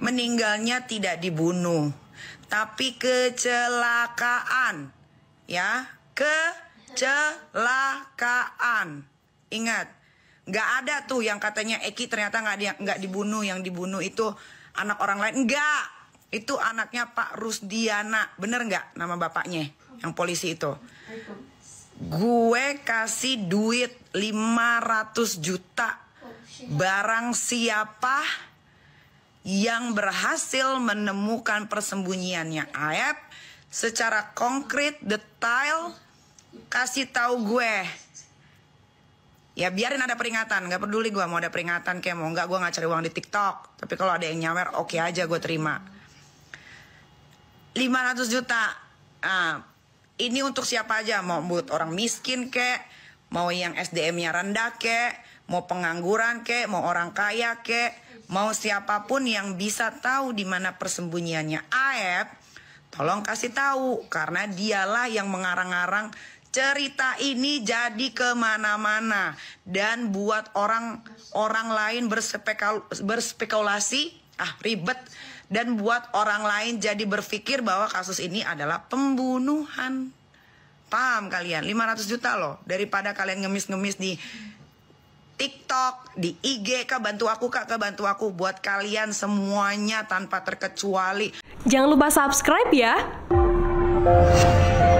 meninggalnya tidak dibunuh, tapi kecelakaan. Ya, kecelakaan. Ingat, nggak ada tuh yang katanya Eki ternyata nggak di, nggak dibunuh, yang dibunuh itu anak orang lain. Enggak, itu anaknya Pak Rusdiana, bener nggak nama bapaknya yang polisi itu? Gue kasih duit 500 juta barang siapa yang berhasil menemukan persembunyiannya Aep secara konkret, detail, kasih tahu gue. Ya biarin ada peringatan, nggak peduli gue mau ada peringatan kayak mau nggak gue nggak cari uang di TikTok. Tapi kalau ada yang nyawer, oke okay aja gue terima. 500 juta, nah, ini untuk siapa aja? Mau buat orang miskin kek, mau yang SDM-nya rendah kek, mau pengangguran kek, mau orang kaya kek, mau siapapun yang bisa tahu di mana persembunyiannya Aep, tolong kasih tahu karena dialah yang mengarang-arang cerita ini jadi kemana-mana dan buat orang orang lain berspekul berspekulasi ah ribet dan buat orang lain jadi berpikir bahwa kasus ini adalah pembunuhan. Paham kalian? 500 juta loh. Daripada kalian ngemis-ngemis di TikTok, di IG, kak bantu aku kak, kak bantu aku buat kalian semuanya tanpa terkecuali. Jangan lupa subscribe ya.